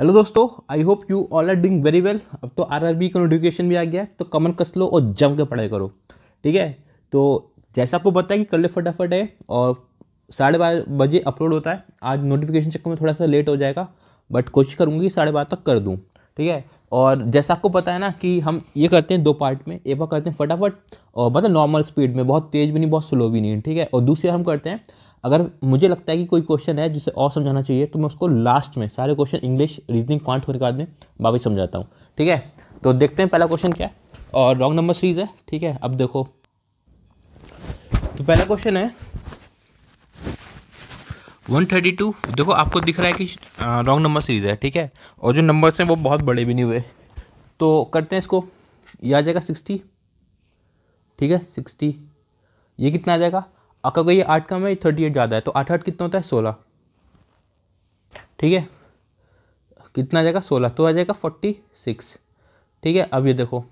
Hello दोस्तों I hope you all are doing very well अब तो आरआरबी का नोटिफिकेशन भी आ गया है तो कमन कस लो और जम के पढ़ाई करो ठीक है तो जैसा आपको पता है कि कल फटाफट है और साढ़े बारह बजे अपलोड होता है आज नोटिफिकेशन चक्कर में थोड़ा सा लेट हो जाएगा बट कोशिश करूँगी साढ़े बारह तक कर दूँ ठीक है और जैसा आपको पता है ना कि हम ये करते हैं दो पार्ट में एक बार करते हैं फटाफट और मतलब नॉर्मल स्पीड में बहुत तेज़ भी नहीं बहुत स्लो भी नहीं ठीक है और दूसरी हम करते हैं अगर मुझे लगता है कि कोई क्वेश्चन है जिसे और समझाना चाहिए तो मैं उसको लास्ट में सारे क्वेश्चन इंग्लिश रीजनिंग पॉइंट होने के बाद में वापस समझाता हूँ ठीक है तो देखते हैं पहला क्वेश्चन क्या है और रॉन्ग नंबर सीरीज है ठीक है अब देखो तो पहला क्वेश्चन है 132 देखो आपको दिख रहा है कि रॉन्ग नंबर सीरीज है ठीक है और जो नंबर्स हैं वो बहुत बड़े भी नहीं हुए तो करते हैं इसको ये आ जाएगा 60 ठीक है 60 ये कितना आ जाएगा अगर ये आठ कम है थर्टी एट ज़्यादा है तो आठ आठ कितना होता है सोलह ठीक है कितना आ जाएगा सोलह तो आ जाएगा फोर्टी सिक्स ठीक है अब ये देखो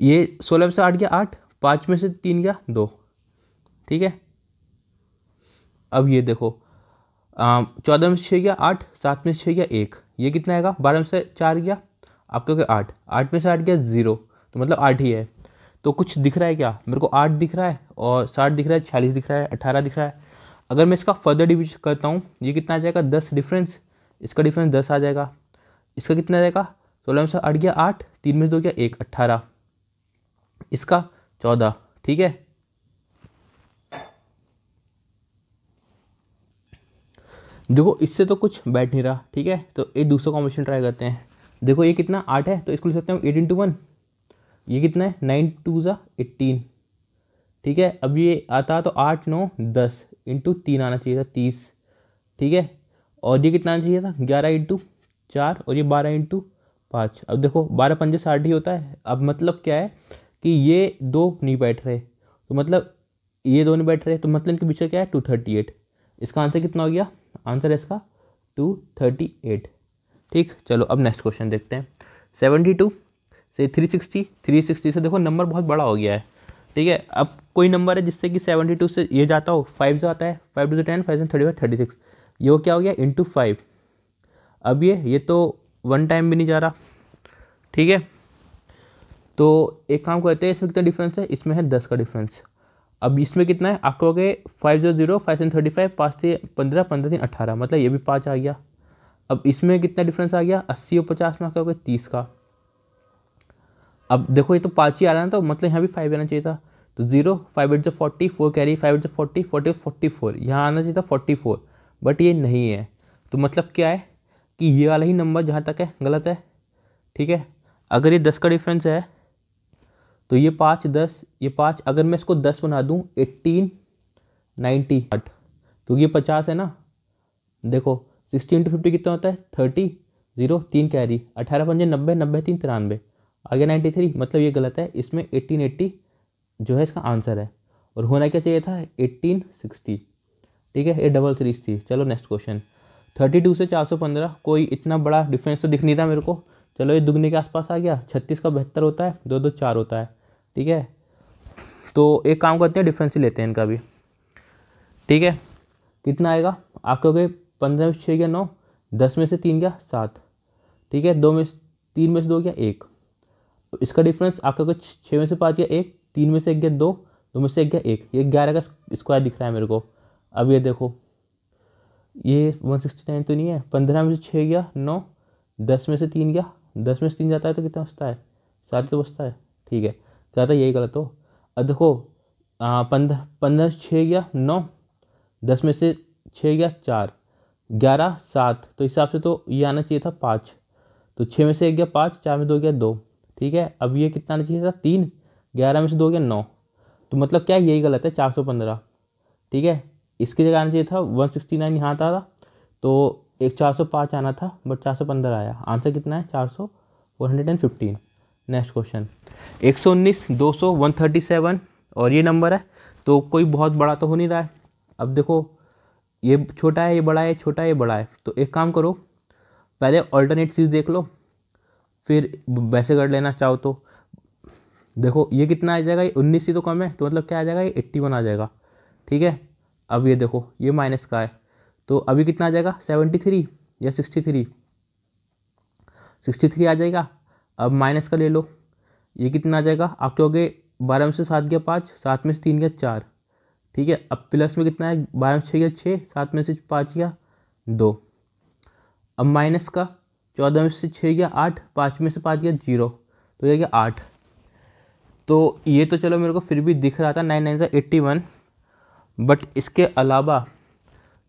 ये सोलह में से आठ गया आठ पाँच में से तीन गया दो ठीक है अब ये देखो चौदह में से छः गया आठ सात में से छः गया एक ये कितना आएगा बारह में से चार गया आपका क्या आठ आठ में से आठ गया ज़ीरो तो मतलब आठ ही है तो कुछ दिख रहा है क्या मेरे को आठ दिख रहा है और साठ दिख रहा है छियालीस दिख रहा है अट्ठारह दिख रहा है अगर मैं इसका फर्दर डिविजन करता हूँ ये कितना आ जाएगा दस डिफरेंस इसका डिफरेंस दस आ जाएगा इसका कितना आ जाएगा सोलह में से अट गया आठ तीन में से दो गया एक अट्ठारह इसका चौदह ठीक है देखो इससे तो कुछ बैठ नहीं रहा ठीक है तो एक दूसरा कॉम्बिनेशन ट्राई करते हैं देखो ये कितना आठ है तो इसको लिख सकते हैं एट इंटू वन ये कितना है नाइन टू ज़ा एट्टीन ठीक है अब ये आता तो आठ नौ दस इंटू तीन आना चाहिए था तीस ठीक है और ये कितना आना चाहिए था ग्यारह इंटू चार और ये बारह इंटू पाँच अब देखो बारह पंजे साठ ही होता है अब मतलब क्या है कि ये दो नहीं बैठ रहे तो मतलब ये दो नहीं बैठ रहे तो मतलब इनके पीछे क्या है टू थर्टी एट इसका आंसर कितना हो गया आंसर है इसका टू थर्टी एट ठीक चलो अब नेक्स्ट क्वेश्चन देखते हैं सेवेंटी टू से 360 360 से देखो नंबर बहुत बड़ा हो गया है ठीक है अब कोई नंबर है जिससे कि 72 से ये जाता हो फाइव से आता है फाइव टू से टेन फाइव से थर्टी फाइव थर्टी सिक्स ये क्या हो गया इंटू फाइव अब ये ये तो वन टाइम भी नहीं जा रहा ठीक है तो एक काम करते हैं इसमें कितना डिफरेंस है इसमें है दस का डिफरेंस अब इसमें कितना है आपको हो गए five zero zero five seven thirty five पाँच थी पंद्रह पंद्रह तीन अट्ठारह मतलब ये भी पाँच आ गया अब इसमें कितना डिफरेंस आ गया अस्सी और पचास में आपके हो गए तीस का अब देखो ये तो पाँच ही आ रहा है ना तो मतलब यहाँ भी फाइव आना चाहिए था तो जीरो फाइव एट जो forty four carry five eight जो फोर्टी फोर्टी फोर्टी फोर यहाँ आना चाहिए था फोर्टी फोर बट ये नहीं है तो मतलब क्या है कि ये वाला ही नंबर जहाँ तक है गलत है ठीक है अगर ये दस का डिफरेंस है तो ये पाँच दस ये पाँच अगर मैं इसको दस बना दूँ एट्टीन नाइन्टी आठ तो ये पचास है ना देखो सिक्सटीन टू फिफ्टी कितना होता है थर्टी जीरो तीन कैरी अठारह पंजे नब्बे नब्बे तीन तिरानवे आगे थ्री मतलब ये गलत है इसमें एट्टीन एट्टी जो है इसका आंसर है और होना क्या चाहिए था एट्टीन सिक्सटी ठीक है ये डबल सीरीज थी चलो नेक्स्ट क्वेश्चन थर्टी टू से चार सौ पंद्रह कोई इतना बड़ा डिफरेंस तो दिख नहीं था मेरे को चलो ये दुगने के आसपास आ गया छत्तीस का बेहतर होता है दो दो चार होता है ठीक है तो एक काम करते हैं डिफरेंस ही लेते हैं इनका भी ठीक है कितना आएगा आपके हो गए पंद्रह में छः गया नौ दस में से तीन गया सात ठीक है दो में तीन में से दो गया एक तो इसका डिफरेंस आपका कुछ छः में से पाँच गया एक तीन में से एक गया दो दो में से एक गया एक ये ग्यारह का स्क्वायर दिख रहा है मेरे को अब ये देखो ये वन सिक्सटी नाइन तो नहीं है पंद्रह में से छः गया नौ दस में से तीन गया दस में से तीन जाता है तो कितना बचता है सात तो बचता है ठीक है ज़्यादा यही गलत हो अब देखो पंद्रह पंद्रह से छः गया नौ दस में से छः गया चार ग्यारह सात तो हिसाब से तो ये आना चाहिए था पाँच तो छः में से एक गया पाँच चार में दो गया दो ठीक है अब ये कितना आना चाहिए था तीन ग्यारह में से दो गया नौ तो मतलब क्या यही गलत है चार सौ पंद्रह ठीक है इसकी जगह आना चाहिए था वन सिक्सटी नाइन यहाँ आता था तो एक चार सौ पाँच आना था बट चार सौ पंद्रह आया आंसर कितना है चार सौ one hundred and fifteen next question एक सौ उन्नीस दो सौ वन थर्टी सेवन और ये नंबर है तो कोई बहुत बड़ा तो हो नहीं रहा है अब देखो ये छोटा है ये बड़ा है छोटा है ये बड़ा है तो एक काम करो पहले ऑल्टरनेट चीज़ देख लो फिर वैसे कर लेना चाहो तो देखो ये कितना आ जाएगा ये उन्नीस ही तो कम है तो मतलब क्या आ जाएगा ये एट्टी वन आ जाएगा ठीक है अब ये देखो ये माइनस का है तो अभी कितना आ जाएगा सेवेंटी थ्री या सिक्सटी थ्री सिक्सटी थ्री आ जाएगा अब माइनस का ले लो ये कितना आ जाएगा आपके हो गए बारह में से सात गया पाँच सात में से तीन गया चार ठीक है अब प्लस में कितना है बारह में छः गया छः सात में से पाँच गया दो अब माइनस का चौदह में से छः गया आठ पाँच में से पाँच गया जीरो तो यह गया आठ तो ये तो चलो मेरे को फिर भी दिख रहा था नाइन नाइन ज़ा एट्टी वन बट इसके अलावा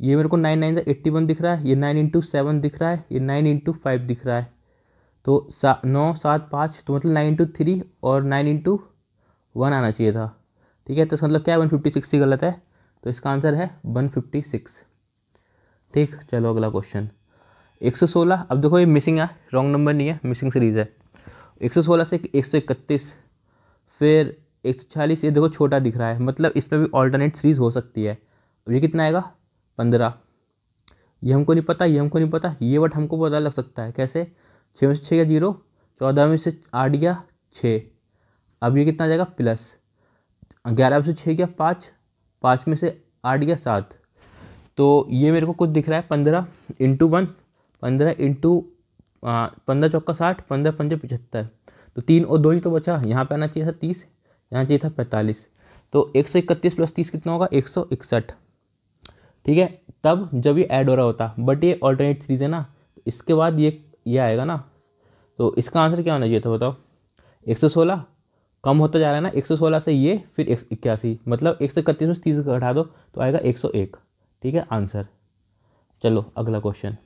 ये मेरे को नाइन नाइन एट्टी वन दिख रहा है ये नाइन इंटू सेवन दिख रहा है ये नाइन इंटू फाइव दिख रहा है तो सा नौ सात पाँच तो मतलब नाइन इंटू थ्री और नाइन इंटू वन आना चाहिए था ठीक है तो मतलब क्या है वन फिफ्टी सिक्स ही गलत है तो इसका आंसर है वन फिफ्टी सिक्स ठीक चलो अगला क्वेश्चन 116 अब देखो ये मिसिंग है रॉन्ग नंबर नहीं है मिसिंग सीरीज़ है 116 से 131 फिर 146 ये देखो छोटा दिख रहा है मतलब इसमें भी ऑल्टरनेट सीरीज़ हो सकती है अब ये कितना आएगा पंद्रह ये हमको नहीं पता ये हमको नहीं पता ये बट हमको पता लग सकता है कैसे छः में से छः गया जीरो चौदह में से आठ गया छः अब ये कितना आ जाएगा प्लस ग्यारह में से छः गया पाँच पाँच में से आठ गया सात तो ये मेरे को कुछ दिख रहा है पंद्रह इंटू वन पंद्रह इंटू पंद्रह चौका साठ पंद्रह पंजे पचहत्तर तो तीन और दो ही तो बचा यहाँ पे आना चाहिए था तीस यहाँ चाहिए था पैंतालीस तो एक सौ इकतीस प्लस तीस कितना होगा एक सौ इकसठ ठीक है तब जब ये ऐड हो रहा होता बट ये ऑल्टरनेट सीरीज़ है ना इसके बाद ये ये आएगा ना तो इसका आंसर क्या होना चाहिए था बताओ एक सौ सोलह कम होता जा रहा है ना एक सौ सोलह से ये फिर एक इक्यासी मतलब एक सौ इकतीस में तीस घटा दो तो आएगा एक सौ एक ठीक है आंसर चलो अगला क्वेश्चन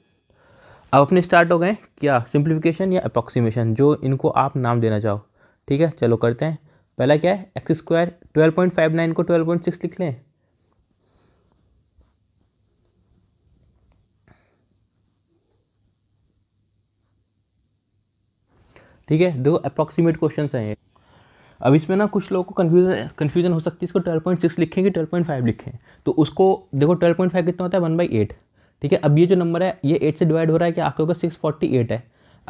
अब अपने स्टार्ट हो गए क्या सिंप्लीफिकेशन या अप्रॉक्सीमेशन जो इनको आप नाम देना चाहो ठीक है चलो करते हैं पहला क्या है X square twelve point five nine को ट्वेल्व पॉइंट सिक्स लिख लें ठीक है देखो अप्रॉक्सीमेट क्वेश्चन हैं अब इसमें ना कुछ लोगों को कन्फ्यूजन कन्फ्यूजन हो सकती है इसको 12.6 लिखें कि 12.5 लिखें तो उसको देखो 12.5 कितना होता है वन बाई एट ठीक है अब ये जो नंबर है ये एट से डिवाइड हो रहा है कि आपके होगा सिक्स फोर्टी एट है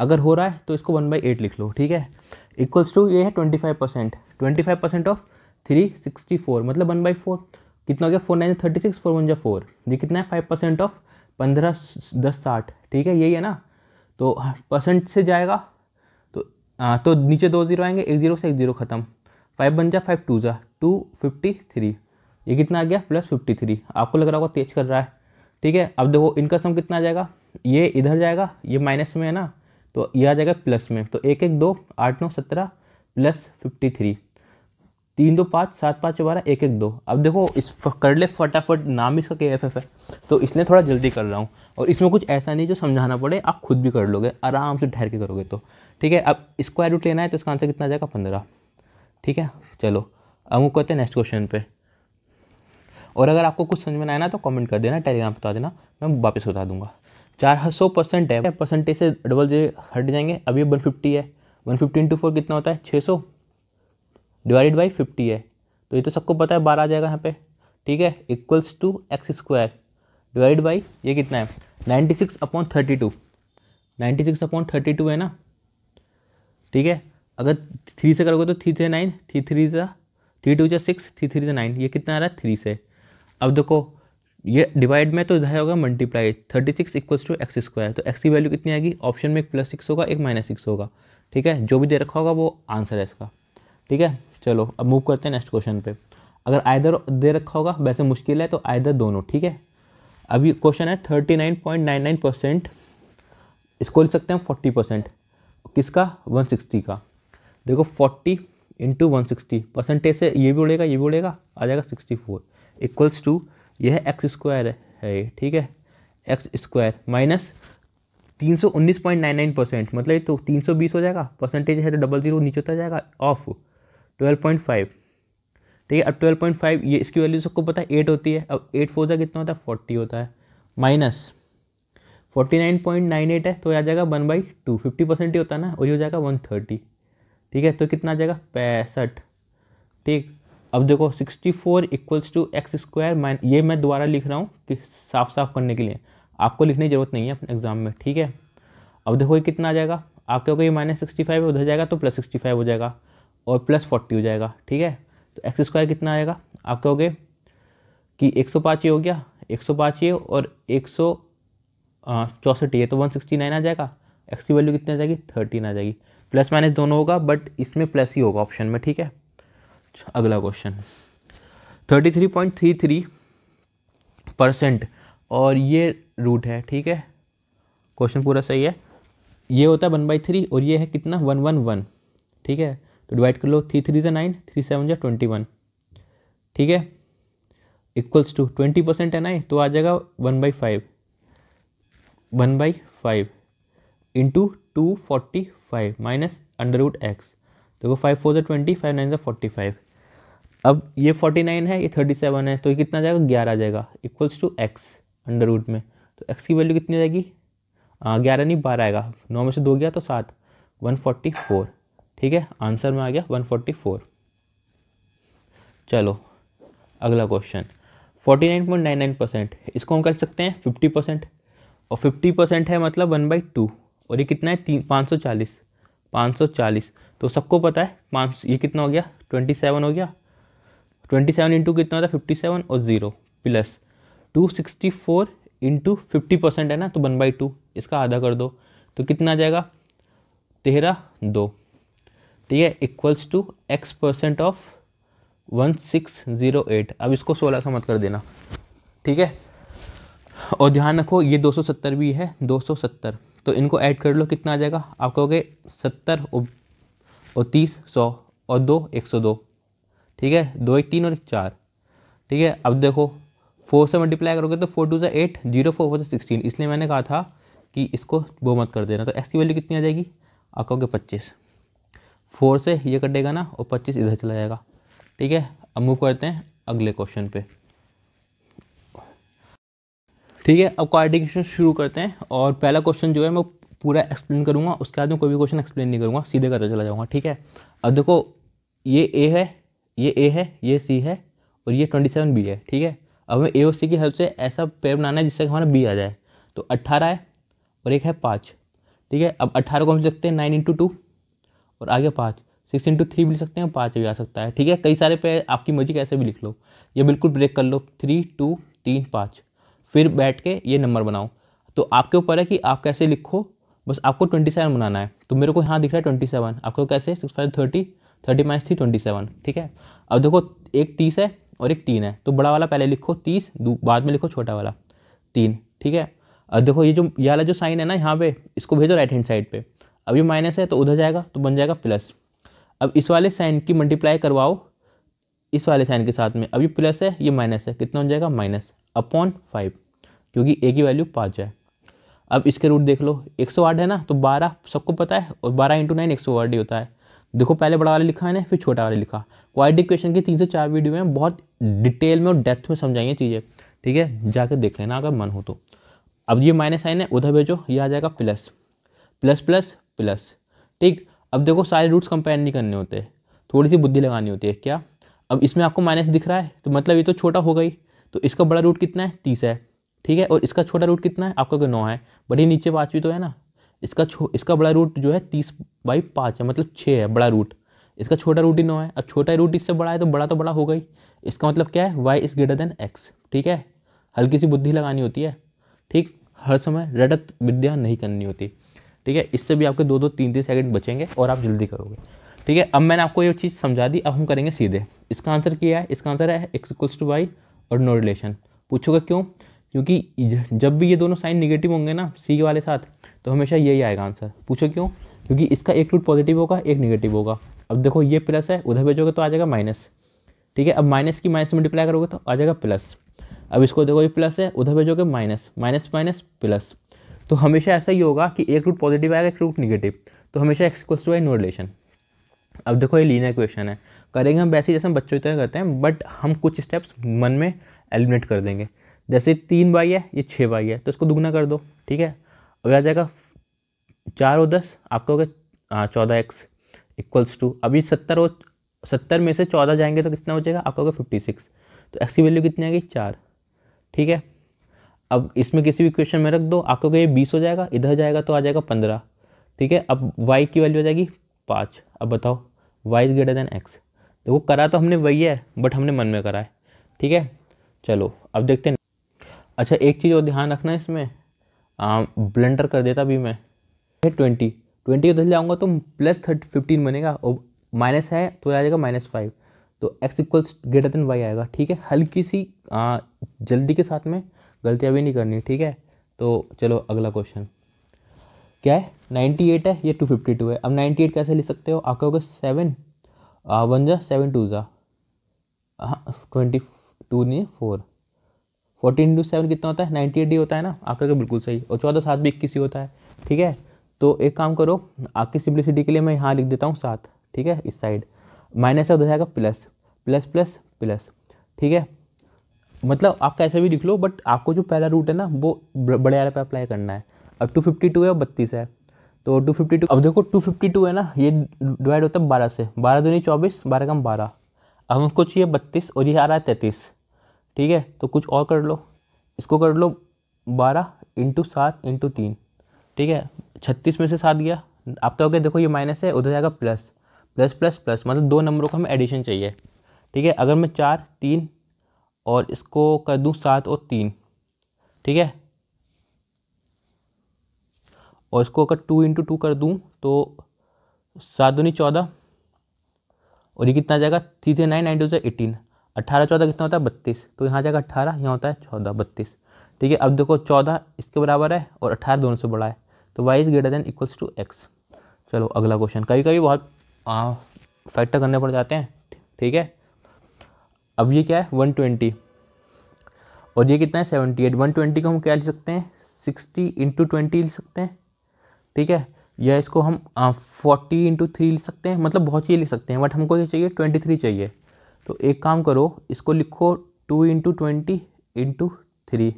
अगर हो रहा है तो इसको वन बाई एट लिख लो ठीक है इक्वल्स टू ये है twenty five percent twenty five percent of three sixty four मतलब वन बाई फोर कितना हो गया four nine thirty six four one जो फोर ये कितना है फाइव परसेंट ऑफ पंद्रह दस साठ ठीक है यही है ना तो परसेंट से जाएगा तो आ, हाँ, तो नीचे दो जीरो आएंगे एक जीरो से एक जीरो ख़त्म फाइव बन जा फाइव टू जा टू फिफ्टी थ्री ये कितना आ गया प्लस फिफ्टी थ्री आपको लग रहा होगा तेज कर रहा है ठीक है अब देखो इनका सम कितना आ जाएगा ये इधर जाएगा ये माइनस में है ना तो ये आ जाएगा प्लस में तो एक एक दो आठ नौ सत्रह प्लस फिफ्टी थ्री तीन दो पाँच सात पाँच बारह एक एक दो अब देखो इस कर ले फटाफट नाम इसका के एफ एफ है तो इसलिए थोड़ा जल्दी कर रहा हूँ और इसमें कुछ ऐसा नहीं जो समझाना पड़े आप खुद भी कर लोगे आराम से ठहर के करोगे तो ठीक है अब स्क्वायर रूट लेना है तो इसका आंसर कितना आ जाएगा पंद्रह ठीक है चलो अब वो कहते हैं नेक्स्ट क्वेश्चन पर और अगर आपको कुछ समझ में आया ना तो कमेंट कर देना टेलीग्राम बता देना मैं वापस बता दूंगा चार सौ परसेंट है परसेंटेज से डबल जे हट जाएंगे अभी वन फिफ्टी है वन फिफ्टी इंटू फोर कितना होता है छः सौ डिवाइडेड बाई फिफ्टी है तो ये तो सबको पता है बारह आ जाएगा यहाँ पे ठीक है equals to X square divide by ये कितना है ninety six upon thirty two ninety six upon thirty two है ना ठीक है अगर थ्री से करोगे तो three three nine three three ज़ा थ्री टू ज़ा सिक्स थ्री थ्री ज़ा नाइन ये कितना आ रहा है थ्री से अब देखो ये डिवाइड में तो इधर होगा multiply thirty six equals to X square तो एक्स की वैल्यू कितनी आएगी ऑप्शन में एक प्लस सिक्स होगा एक माइनस सिक्स होगा ठीक है जो भी दे रखा होगा वो आंसर है इसका ठीक है चलो अब मूव करते हैं नेक्स्ट क्वेश्चन पे अगर आयदर दे रखा होगा वैसे मुश्किल है तो आयदर दोनों ठीक है अभी क्वेश्चन है thirty nine point nine nine percent इसको लिख सकते हैं फोर्टी परसेंट किसका वन सिक्सटी का देखो forty into one sixty percentage से ये भी उड़ेगा ये भी उड़ेगा आ जाएगा सिक्सटी फोर इक्वल्स टू यह एक्स स्क्वायर है ठीक है एक्स स्क्वायर माइनस तीन सौ उन्नीस पॉइंट नाइन नाइन परसेंट मतलब ये तो तीन सौ बीस हो जाएगा परसेंटेज है तो डबल जीरो नीचे उतर जाएगा ऑफ ट्वेल्व पॉइंट फाइव ठीक है अब ट्वेल्व पॉइंट फाइव ये इसकी वैल्यू सबको पता है एट होती है अब एट फोर जाए कितना होता है फोर्टी होता है minus forty nine point nine eight है तो आ जाएगा one by two fifty percent ही होता है ना और ये हो जाएगा वन थर्टी ठीक है तो कितना आ जाएगा पैंसठ ठीक अब देखो 64 four equals to X square माइन ये मैं दोबारा लिख रहा हूँ कि साफ साफ करने के लिए आपको लिखने की जरूरत नहीं है अपने एग्जाम में ठीक है अब देखो ये कितना आ जाएगा आपके होगा ये माइनस सिक्सटी फाइव उधर जाएगा तो प्लस सिक्सटी फाइव हो जाएगा और प्लस फोर्टी हो जाएगा ठीक है तो एक्स स्क्वायर कितना आएगा आप कहोगे कि एक सौ पाँच ये हो गया एक सौ पाँच ये और एक सौ चौंसठ ये तो वन सिक्सटी नाइन आ जाएगा एक्स की वैल्यू कितनी आ जाएगी थर्टीन आ जाएगी प्लस माइनस दोनों होगा बट इसमें प्लस ही होगा ऑप्शन में ठीक है अगला क्वेश्चन 33.33 परसेंट और ये रूट है ठीक है क्वेश्चन पूरा सही है ये होता है वन बाई थ्री और ये है कितना वन वन वन ठीक है तो डिवाइड कर लो थ्री थ्री जो नाइन थ्री सेवन जो ट्वेंटी वन ठीक है इक्वल्स टू ट्वेंटी परसेंट है ना तो आ जाएगा one by five one by five into two forty five minus under root X देखो फाइव फोर ज़ा ट्वेंटी फाइव नाइन जो फोर्टी फाइव अब ये फोर्टी नाइन है ये थर्टी सेवन है तो ये कितना जाएगा ग्यारह जाएगा equals to X under root में तो एक्स की वैल्यू कितनी जाएगी ग्यारह नहीं बारह आएगा नौ में से दो गया तो सात वन फोर्टी फोर ठीक है आंसर में आ गया वन फोर्टी फोर चलो अगला question forty nine point nine nine percent इसको हम कर सकते हैं फिफ्टी परसेंट और फिफ्टी परसेंट है मतलब वन बाई टू और ये कितना है तीन पाँच सौ चालीस पाँच सौ चालीस तो सबको पता है पाँच ये कितना हो गया ट्वेंटी सेवन हो गया ट्वेंटी सेवन इंटू कितना होता है फिफ्टी सेवन और zero plus two sixty four into fifty percent है ना तो वन बाई टू इसका आधा कर दो तो कितना आ जाएगा तेरह दो ठीक है equals to x percent of one six zero eight अब इसको सोलह का मत कर देना ठीक है और ध्यान रखो ये दो सौ सत्तर भी है दो सौ सत्तर तो इनको ऐड कर लो कितना आ जाएगा आप कहोगे सत्तर और तीस सौ और दो एक सौ दो ठीक है दो एक तीन और एक चार ठीक है अब देखो फोर से मल्टीप्लाई करोगे तो फोर टू से eight zero four four sixteen इसलिए मैंने कहा था कि इसको वो मत कर देना तो एस की वैल्यू कितनी आ जाएगी आप कहोगे पच्चीस फोर से ये कटेगा ना और पच्चीस इधर चला जाएगा ठीक है अब मूव करते हैं अगले क्वेश्चन पे ठीक है अब क्वालिटी शुरू करते हैं और पहला क्वेश्चन जो है मैं पूरा एक्सप्लेन करूँगा उसके बाद में कोई भी क्वेश्चन एक्सप्लेन नहीं करूँगा सीधे करता चला जाऊँगा ठीक है अब देखो ये ए है ये ए है ये सी है और ये ट्वेंटी सेवन बी है ठीक है अब हमें ए और सी की हेल्प से ऐसा पेयर बनाना है जिससे हमारा बी आ जाए तो अट्ठारह है और एक है पाँच ठीक है अब अट्ठारह को हम लिख सकते हैं नाइन इंटू टू और आगे पाँच सिक्स इंटू थ्री भी लिख सकते हैं पाँच भी आ सकता है ठीक है कई सारे पेयर आपकी मर्जी कैसे भी लिख लो ये बिल्कुल ब्रेक कर लो थ्री टू तीन पाँच फिर बैठ के ये नंबर बनाओ तो आपके ऊपर है कि आप कैसे लिखो बस आपको ट्वेंटी सेवन बनाना है तो मेरे को यहाँ दिख रहा है ट्वेंटी सेवन आपको कैसे six five thirty thirty minus three twenty seven ठीक है अब देखो एक तीस है और एक तीन है तो बड़ा वाला पहले लिखो तीस बाद में लिखो छोटा वाला तीन ठीक है अब देखो ये जो ये वाला जो साइन है ना यहाँ पे इसको भेजो राइट हैंड साइड पर अब ये माइनस है तो उधर जाएगा तो बन जाएगा प्लस अब इस वाले साइन की मल्टीप्लाई करवाओ इस वाले साइन के साथ में अब ये प्लस है ये माइनस है कितना हो जाएगा माइनस अपॉन फाइव क्योंकि ए की वैल्यू पाँच है अब इसके रूट देख लो एक सौ आठ है ना तो बारह सबको पता है और बारह इंटू नाइन एक सौ आठ ही होता है देखो पहले बड़ा वाला लिखा मैंने फिर छोटा वाला लिखा क्वालिटी क्वेश्चन की तीन से चार वीडियो में बहुत डिटेल में और डेप्थ में समझाइए चीज़ें ठीक है जाकर देख लेना अगर मन हो तो अब ये माइनस साइन है उधर भेजो ये आ जाएगा प्लस प्लस प्लस प्लस ठीक अब देखो सारे रूट्स कंपेयर नहीं करने होते थोड़ी सी बुद्धि लगानी होती है क्या अब इसमें आपको माइनस दिख रहा है तो मतलब ये तो छोटा हो गई तो इसका बड़ा रूट कितना है तीस है ठीक है और इसका छोटा रूट कितना है आपका नौ है बड़ी नीचे पाँचवीं तो है ना इसका छो इसका बड़ा रूट जो है तीस बाई पाँच है मतलब छः है बड़ा रूट इसका छोटा रूट ही नौ है अब छोटा रूट इससे बड़ा है तो बड़ा तो बड़ा होगा ही इसका मतलब क्या है y is greater than x ठीक है हल्की सी बुद्धि लगानी होती है ठीक हर समय रटत विद्या नहीं करनी होती ठीक है इससे भी आपके दो दो तीन तीन सेकेंड बचेंगे और आप जल्दी करोगे ठीक है अब मैंने आपको ये चीज़ समझा दी अब हम करेंगे सीधे इसका आंसर क्या है इसका आंसर है एक्स इक्वल्स टू वाई और नो रिलेशन पूछोगे क्यों क्योंकि जब भी ये दोनों साइन निगेटिव होंगे ना सी के वाले साथ तो हमेशा यही आएगा आंसर पूछो क्यों क्योंकि इसका एक रूट पॉजिटिव होगा एक निगेटिव होगा अब देखो ये प्लस है उधर भेजोगे तो आ जाएगा माइनस ठीक है अब माइनस की माइनस मल्टीप्लाई करोगे तो आ जाएगा प्लस अब इसको देखो ये प्लस है उधर भेजोगे माइनस माइनस माइनस प्लस तो हमेशा ऐसा ही होगा कि एक रूट पॉजिटिव आएगा एक रूट निगेटिव तो हमेशा x equals to no relation अब देखो ये लीनियर क्वेश्चन है करेंगे हम वैसे ही जैसे हम बच्चों की तरह करते हैं बट हम कुछ स्टेप्स मन में एलिमिनेट कर देंगे जैसे तीन बाई है ये छः बाई है तो इसको दुगना कर दो ठीक है अब आ जाएगा चार और दस आपका हो गया चौदह एक्स इक्वल्स टू अभी सत्तर और सत्तर में से चौदह जाएंगे तो कितना हो जाएगा आपका होगा फिफ्टी सिक्स तो एक्स की वैल्यू कितनी आएगी चार ठीक है अब इसमें किसी भी क्वेश्चन में रख दो आपको ये बीस हो जाएगा इधर जाएगा तो आ जाएगा पंद्रह ठीक है अब वाई की वैल्यू हो जाएगी पाँच अब बताओ y is greater than x देखो करा तो हमने वही है बट हमने मन में करा है ठीक है चलो अब देखते हैं अच्छा एक चीज़ और ध्यान रखना है इसमें ब्लेंडर कर देता भी मैं है ट्वेंटी ट्वेंटी को दस जाऊँगा तो प्लस थर्टी फिफ्टीन बनेगा और माइनस है तो आ जाएगा माइनस फाइव तो x equals greater than y आएगा ठीक है हल्की सी आ, जल्दी के साथ में गलतियाँ भी नहीं करनी ठीक है तो चलो अगला क्वेश्चन क्या है नाइन्टी एट है या टू फिफ्टी टू है अब नाइन्टी एट कैसे लिख सकते हो हो गए सेवन वन जा सेवन टू जा हाँ ट्वेंटी टू नहीं फोर फोर्टीन इंटू सेवन कितना होता है नाइन्टी एट डी होता है ना आपका के बिल्कुल सही और चौदह सात भी इक्कीस ही होता है ठीक है तो एक काम करो आपकी सिम्प्लिसिटी के लिए मैं यहाँ लिख देता हूँ सात ठीक है इस साइड माइनस है उधर जाएगा प्लस प्लस प्लस प्लस ठीक है मतलब आप कैसे भी लिख लो बट आपको जो पहला रूट है ना वो बड़े आर पे अप्लाई करना है अब टू फिफ्टी टू है और बत्तीस है तो टू फिफ्टी टू अब देखो टू फिफ्टी टू है ना ये डिवाइड होता है बारह से बारह दूनी चौबीस बारह कम बारह अब हमको चाहिए बत्तीस और ये आ रहा है तैंतीस ठीक है तो कुछ और कर लो इसको कर लो बारह इंटू सात इंटू तीन ठीक है छत्तीस में से सात गया आप कहोगे तो देखो ये माइनस है उधर जाएगा प्लस प्लस प्लस प्लस मतलब दो नंबरों का हमें एडिशन चाहिए ठीक है अगर मैं चार तीन और इसको कर दूँ सात और तीन ठीक है और इसको अगर टू इंटू टू कर दूँ तो सात दूनी चौदह और ये कितना आ जाएगा थ्री थे नाइन नाइन टू से एटीन अट्ठारह चौदह कितना होता है बत्तीस तो यहाँ जाएगा अट्ठारह यहाँ होता है चौदह बत्तीस ठीक है अब देखो चौदह इसके बराबर है और अट्ठारह दोनों से बड़ा है तो y is greater than equals to x चलो अगला क्वेश्चन कभी कभी बहुत फैक्टर करने पड़ जाते हैं ठीक है अब ये क्या है वन ट्वेंटी और ये कितना है सेवेंटी एट वन ट्वेंटी को हम क्या लिख सकते हैं सिक्सटी इंटू ट्वेंटी लिख सकते हैं ठीक है या इसको हम फोर्टी इंटू थ्री लिख सकते हैं मतलब बहुत चीज़ लिख सकते हैं बट हमको ये चाहिए ट्वेंटी थ्री चाहिए तो एक काम करो इसको लिखो two into twenty into three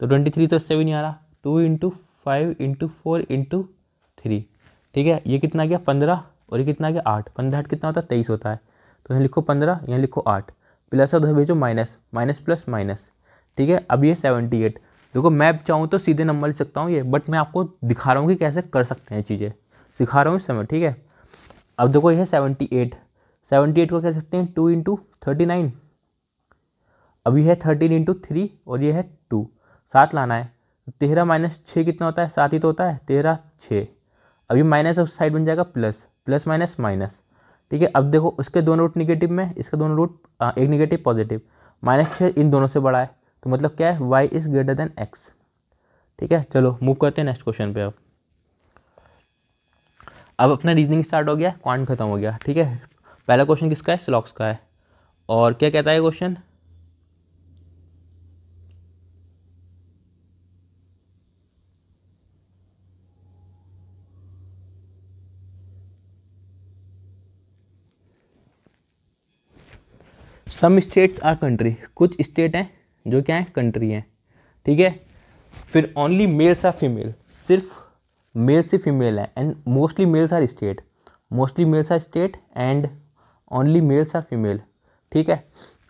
तो ट्वेंटी थ्री तो इससे भी नहीं आ रहा two into five into four into three ठीक है ये कितना गया पंद्रह और ये कितना गया आठ पंद्रह आठ कितना होता है तेईस होता है तो यहाँ लिखो पंद्रह यहाँ लिखो आठ प्लस उधर भेजो माइनस माइनस प्लस माइनस ठीक है अब ये सेवेंटी एट देखो मैं चाहूँ तो सीधे नंबर लिख सकता हूँ ये बट मैं आपको दिखा रहा हूँ कि कैसे कर सकते हैं चीज़ें सिखा रहा हूँ इस समय ठीक है अब देखो ये सेवेंटी एट सेवेंटी एट को कह सकते हैं टू इंटू थर्टी नाइन अभी है थर्टीन इंटू थ्री और ये है टू सात लाना है तेरह माइनस छः कितना होता है सात ही तो होता है तेरह छः अभी माइनस उस साइड बन जाएगा प्लस प्लस माइनस माइनस ठीक है अब देखो उसके दोनों रूट निगेटिव में इसका दोनों रूट एक निगेटिव पॉजिटिव माइनस छः इन दोनों से बड़ा है तो मतलब क्या है y is greater than x ठीक है चलो मूव करते हैं नेक्स्ट क्वेश्चन पे अब अब अपना रीजनिंग स्टार्ट हो गया क्वांट खत्म हो गया ठीक है पहला क्वेश्चन किसका है स्लॉक्स का है और क्या कहता है question some states are country कुछ स्टेट हैं जो क्या है कंट्री हैं ठीक है फिर ओनली मेल्स आर फीमेल सिर्फ मेल से फीमेल है and mostly males are state mostly males are state and only males are female ठीक है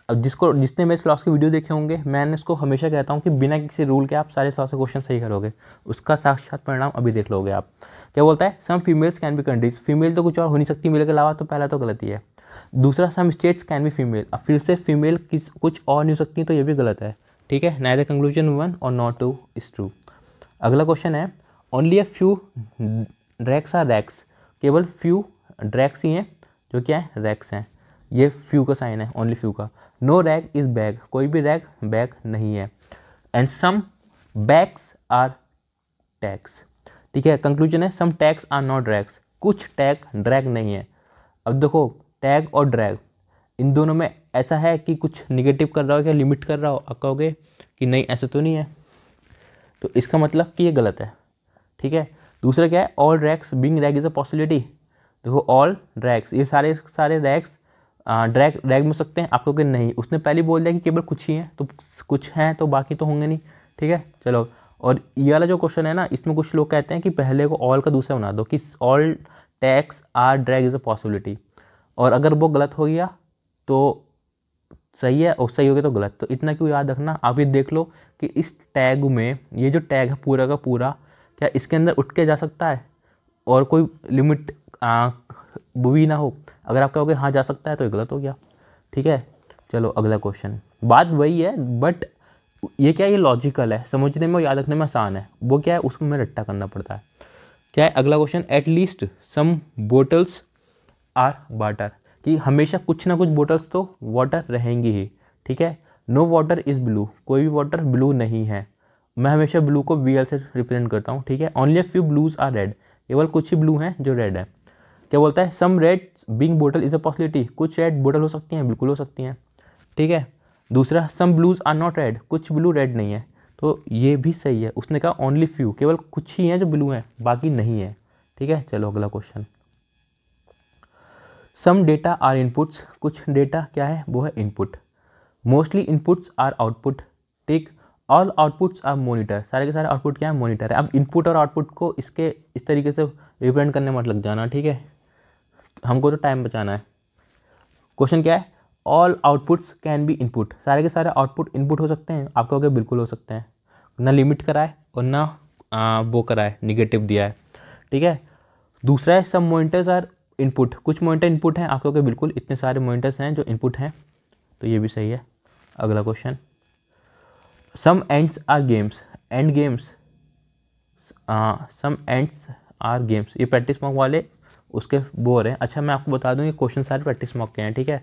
अब जिसको जिसने मेरे स्लॉस के वीडियो देखे होंगे मैंने इसको हमेशा कहता हूँ कि बिना किसी रूल के आप सारे स्लॉस के क्वेश्चन सही करोगे उसका साक्षात परिणाम अभी देख लोगे आप क्या बोलता है some females can be countries female तो कुछ और हो नहीं सकती मेरे के अलावा तो पहला तो गलत ही है दूसरा some states can be female अब फिर से फीमेल किस कुछ और नहीं हो सकती तो ये भी गलत है ठीक है नाइदर कंक्लूजन वन और नॉट टू इज ट्रू अगला क्वेश्चन है only a few drags are rags केवल फ्यू ड्रैक्स ही हैं जो क्या है रैक्स हैं ये फ्यू का साइन है ओनली फ्यू का नो रैग इज़ बैग कोई भी रैग बैग नहीं है and some bags are tags ठीक है कंक्लूजन है some tags are not drags कुछ टैग ड्रैग नहीं है अब देखो टैग और ड्रैग इन दोनों में ऐसा है कि कुछ निगेटिव कर रहा हो क्या लिमिट कर रहा हो आप कहोगे कि नहीं ऐसा तो नहीं है तो इसका मतलब कि ये गलत है ठीक है दूसरा क्या है all rags being rag is a possibility देखो ऑल ड्रैग्स ये सारे सारे रैग्स ड्रैग रैग में सकते हैं आप क्योंकि नहीं उसने पहले बोल दिया कि केवल कुछ ही हैं तो कुछ हैं तो बाकी तो होंगे नहीं ठीक है चलो और ये वाला जो क्वेश्चन है ना इसमें कुछ लोग कहते हैं कि पहले को ऑल का दूसरा बना दो कि all tags are drag is a possibility और अगर वो गलत हो गया तो सही है और सही हो गया तो गलत तो इतना क्यों याद रखना आप ये देख लो कि इस टैग में ये जो टैग है पूरा का पूरा क्या इसके अंदर उठ के जा सकता है और कोई लिमिट आँख बुरी ना हो अगर आप कहोगे हाँ जा सकता है तो गलत हो गया ठीक है चलो अगला क्वेश्चन बात वही है बट ये क्या ये लॉजिकल है समझने में और याद रखने में आसान है वो क्या है उसमें हमें रट्टा करना पड़ता है क्या है अगला question at least some bottles are water कि हमेशा कुछ ना कुछ बोटल्स तो वाटर रहेंगी ही ठीक है नो वाटर इज़ ब्लू कोई भी वाटर ब्लू नहीं है मैं हमेशा ब्लू को बी से रिप्रेजेंट करता हूँ ठीक है only few blues are red केवल कुछ ही ब्लू हैं जो रेड है क्या बोलता है some red being bottle is a possibility कुछ रेड बोटल हो सकती हैं बिल्कुल हो सकती हैं ठीक है दूसरा some blues are not red कुछ ब्लू रेड नहीं है तो ये भी सही है उसने कहा ओनली फ्यू केवल कुछ ही हैं जो ब्लू हैं बाकी नहीं है ठीक है चलो अगला question some data are inputs कुछ डेटा क्या है वो है input mostly inputs are output ठीक ऑल आउटपुट्स आर मोनिटर सारे के सारे आउटपुट क्या है मोनिटर है अब इनपुट और आउटपुट को इसके इस तरीके से रिप्रेजेंट करने मत लग जाना ठीक है हमको तो टाइम बचाना है क्वेश्चन क्या है all outputs can be input सारे के सारे आउटपुट इनपुट हो सकते हैं आपको क्या बिल्कुल हो सकते हैं ना लिमिट कराए और ना आ, वो कराए निगेटिव दिया है ठीक है दूसरा है सब मोइंटर्स आर इनपुट कुछ मोइंटर इनपुट हैं आपको क्या बिल्कुल इतने सारे मोइंटर्स हैं जो इनपुट हैं तो ये भी सही है अगला question some ends are games and games some ends are games ये प्रैक्टिस मार्क वाले उसके वो हो रहे हैं अच्छा मैं आपको बता दूँ ये क्वेश्चन सारे प्रैक्टिस मॉक के हैं ठीक है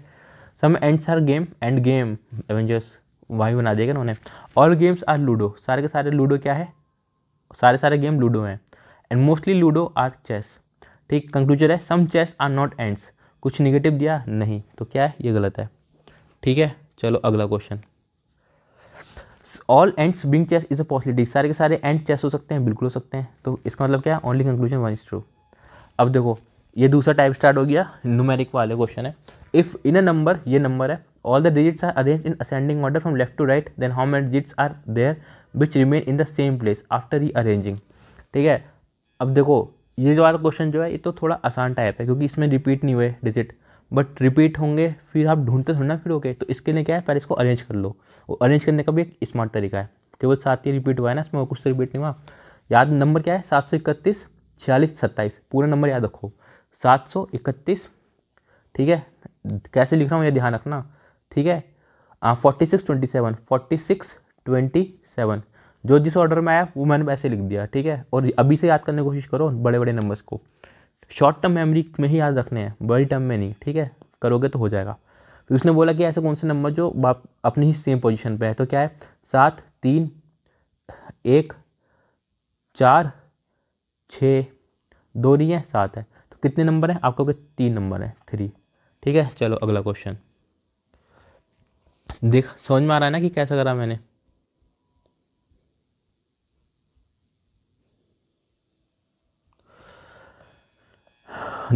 some end are game end game avengers y बना देगा उन्होंने ऑल गेम्स आर लूडो सारे के सारे लूडो क्या है सारे सारे गेम लूडो हैं and mostly ludo are chess ठीक कंक्लूजन है some chess are not ends कुछ निगेटिव दिया नहीं तो क्या है ये गलत है ठीक है चलो अगला question all ends being chess is a possibility सारे के सारे एंड चेस हो सकते हैं बिल्कुल हो सकते हैं तो इसका मतलब क्या है only conclusion one is true अब देखो ये दूसरा टाइप स्टार्ट हो गया न्यूमेरिक वाले क्वेश्चन है इफ़ इन अ नंबर ये नंबर है all the digits are arrange in ascending order from left to right then how many digits are there which remain in the same place after rearranging ठीक है अब देखो ये जो वाला question जो है ये तो थोड़ा आसान टाइप है क्योंकि इसमें रिपीट नहीं हुए डिजिट बट रिपीट होंगे फिर आप ढूंढते थोड़े ना फिर ओके तो इसके लिए क्या है पहले इसको अरेंज कर लो और अरेंज करने का भी एक स्मार्ट तरीका है केवल साथ ही रिपीट हुआ है ना इसमें कुछ तो रिपीट नहीं हुआ याद नंबर क्या है सात सौ इकतीस छियालीस सत्ताईस पूरा नंबर याद रखो सात सौ इकतीस ठीक है कैसे लिख रहा हूँ ये ध्यान रखना ठीक है forty six twenty seven forty six twenty seven जो जिस ऑर्डर में आया वो मैंने वैसे लिख दिया ठीक है और अभी से याद करने की कोशिश करो बड़े बड़े नंबर्स को शॉर्ट टर्म मेमोरी में ही याद रखने हैं बड़ी टर्म में नहीं ठीक है करोगे तो हो जाएगा फिर तो उसने बोला कि ऐसे कौन से नंबर जो बाप अपनी ही सेम पोजीशन पे है तो क्या है सात तीन एक चार छ दो नहीं है सात है कितने नंबर है आपको तीन नंबर है थ्री ठीक है चलो अगला क्वेश्चन देख समझ में आ रहा है ना कि कैसा करा मैंने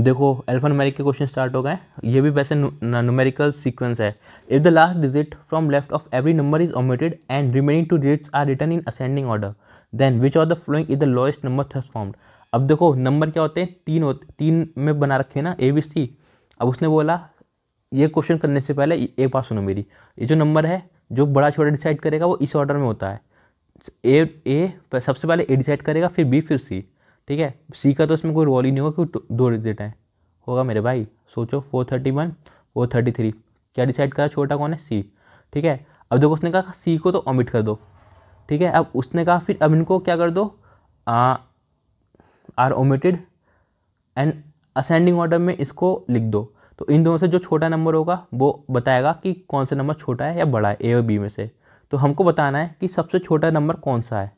देखो अल्फा न्यूमेरिक के क्वेश्चन स्टार्ट हो गए ये भी वैसे नुमेरिकल सीक्वेंस है if the last digit from left of every number is omitted and remaining two digits are return in ascending order then which are the following is the lowest number thus formed अब देखो number क्या होते हैं तीन होते तीन में बना रखे ना ए बी सी अब उसने बोला ये क्वेश्चन करने से पहले एक बात सुनो मेरी ये जो नंबर है जो बड़ा छोटा डिसाइड करेगा वो इस ऑर्डर में होता है ए ए सबसे पहले ए डिसाइड करेगा फिर बी फिर सी ठीक है सी का तो इसमें कोई रोल ही नहीं होगा क्योंकि दो डिजिट हैं होगा मेरे भाई सोचो four thirty one four thirty three क्या डिसाइड करा छोटा कौन है सी ठीक है अब देखो उसने कहा सी को तो ऑमिट कर दो ठीक है अब उसने कहा फिर अब इनको क्या कर दो are omitted and ascending order में इसको लिख दो तो इन दोनों से जो छोटा नंबर होगा वो बताएगा कि कौन सा नंबर छोटा है या बड़ा है ए और बी में से तो हमको बताना है कि सबसे छोटा नंबर कौन सा है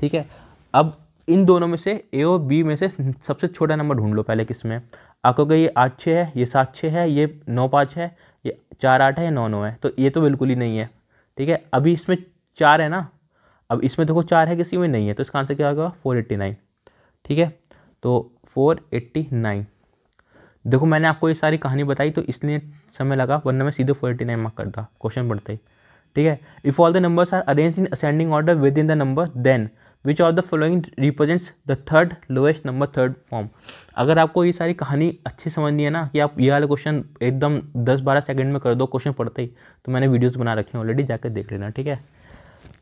ठीक है अब इन दोनों में से ए और बी में से सबसे छोटा नंबर ढूंढ लो पहले किस में आपको कहे ये आठ छः है ये सात छः है ये नौ पाँच है ये चार आठ है या नौ नौ है तो ये तो बिल्कुल ही नहीं है ठीक है अभी इसमें चार है ना अब इसमें देखो चार है किसी में नहीं है तो इसका आंसर क्या होगा फोर एट्टी नाइन ठीक है तो फोर एट्टी नाइन देखो मैंने आपको ये सारी कहानी बताई तो इसलिए समय लगा वरना मैं सीधे फोर एट्टी नाइन मार्क करता क्वेश्चन पढ़ते ही ठीक है if all the numbers are arrange in ascending order within the number then which of the following represents the third lowest number third form अगर आपको ये सारी कहानी अच्छी समझनी है ना कि आप ये वाला क्वेश्चन एकदम दस बारह सेकेंड में कर दो क्वेश्चन पढ़ते ही तो मैंने वीडियोज़ बना रखे हैं ऑलरेडी जाकर देख लेना ठीक है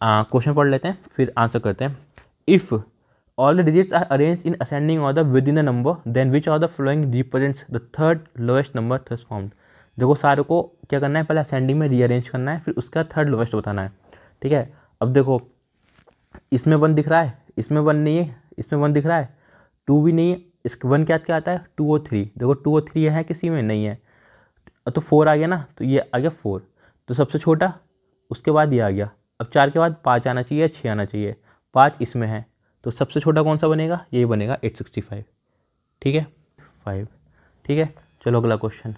क्वेश्चन पढ़ लेते हैं फिर आंसर करते हैं if All the digits are arranged in ascending order within a number, then which of the following represents the third lowest number thus formed? देखो सारे को क्या करना है पहले असेंडिंग में रीअरेंज करना है फिर उसका थर्ड लोएस्ट बताना है ठीक है अब देखो इसमें वन दिख रहा है इसमें वन नहीं है इसमें वन दिख रहा है टू भी नहीं है इस वन क्या क्या आता है टू और थ्री देखो टू और थ्री है किसी में नहीं है तो फोर आ गया ना तो ये आ गया फोर तो सबसे छोटा उसके बाद ये आ गया अब चार के बाद पाँच आना चाहिए छः आना चाहिए पाँच इसमें है तो सबसे छोटा कौन सा बनेगा ये बनेगा 865 ठीक है फाइव ठीक है चलो अगला question